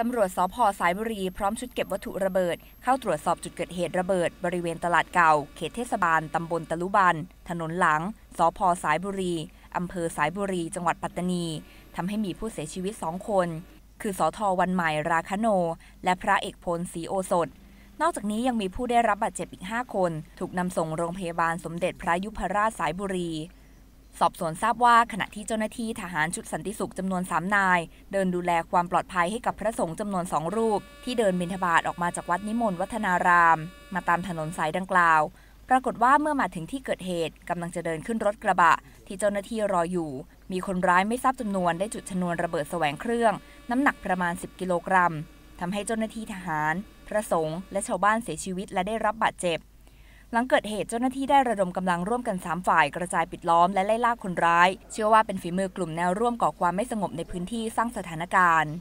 ตำรวจสพสายบุรีพร้อมชุดเก็บวัตถุระเบิด เข้าตรวจสอบจุดเกิดเหตุระเบิดบริเวณตลาดเก่าเขตเทศบาล ตำบลตะลุบัน ถนนหลังสพสายบุรี อำเภอสายบุรี จังหวัดปัตตานีทำให้มีผู้เสียชีวิตสองคน คือสอทอวันใหม่ ราคโน และพระเอกพลศรีโอสถ นอกจากนี้ยังมีผู้ได้รับบาดเจ็บอีก5คน ถูกนำส่งโรงพยาบาลสมเด็จพระยุพราชสายบุรีสอบสวนทราบว่าขณะที่เจ้าหน้าที่ทหารชุดสันติสุขจำนวนสมนาย เดินดูแลความปลอดภัยให้กับพระสงฆ์จำนวนสองรูป ที่เดินบิณฑบาตออกมาจากวัดนิมนต์วัฒนาราม มาตามถนนสายดังกล่าว ปรากฏว่าเมื่อมาถึงที่เกิดเหตุกำลังจะเดินขึ้นรถกระบะที่เจ้าหน้าที่รออยู่ มีคนร้ายไม่ทราบจำนวนได้จุดชนวนระเบิดแสวงเครื่อง น้ำหนักประมาณ10กิโลกรัมทำให้เจ้าหน้าที่ทหาร พระสงฆ์และชาวบ้านเสียชีวิต และได้รับบาดเจ็บหลังเกิดเหตุเจ้าหน้าที่ได้ระดมกำลังร่วมกัน 3 ฝ่ายกระจายปิดล้อมและไล่ล่าคนร้าย เชื่อว่าเป็นฝีมือกลุ่มแนวร่วมก่อความไม่สงบในพื้นที่สร้างสถานการณ์